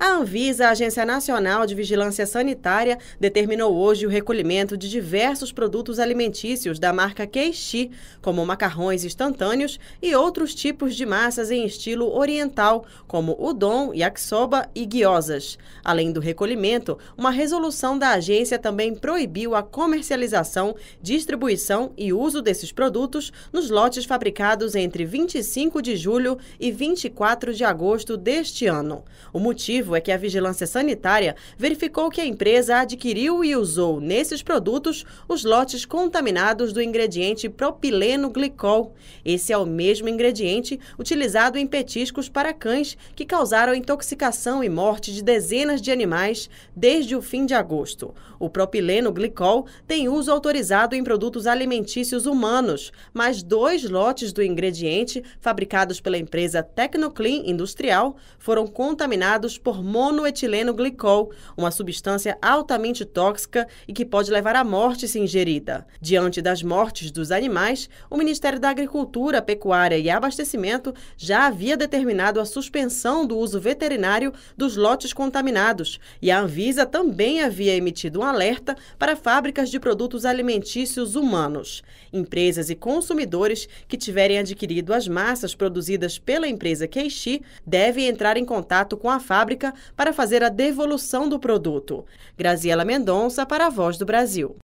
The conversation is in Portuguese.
A Anvisa, a Agência Nacional de Vigilância Sanitária, determinou hoje o recolhimento de diversos produtos alimentícios da marca Keishi, como macarrões instantâneos e outros tipos de massas em estilo oriental, como udon, yakisoba e guiosas. Além do recolhimento, uma resolução da agência também proibiu a comercialização, distribuição e uso desses produtos nos lotes fabricados entre 25 de julho e 24 de agosto deste ano. O motivo motivo é que a Vigilância Sanitária verificou que a empresa adquiriu e usou nesses produtos os lotes contaminados do ingrediente propileno glicol. Esse é o mesmo ingrediente utilizado em petiscos para cães que causaram intoxicação e morte de dezenas de animais desde o fim de agosto. O propileno glicol tem uso autorizado em produtos alimentícios humanos, mas dois lotes do ingrediente, fabricados pela empresa Tecnoclean Industrial, foram contaminados por hormonoetileno glicol, uma substância altamente tóxica e que pode levar à morte se ingerida. Diante das mortes dos animais, o Ministério da Agricultura, Pecuária e Abastecimento já havia determinado a suspensão do uso veterinário dos lotes contaminados e a Anvisa também havia emitido um alerta para fábricas de produtos alimentícios humanos. Empresas e consumidores que tiverem adquirido as massas produzidas pela empresa Queixi devem entrar em contato com a fábrica para fazer a devolução do produto. Graziela Mendonça para a Voz do Brasil.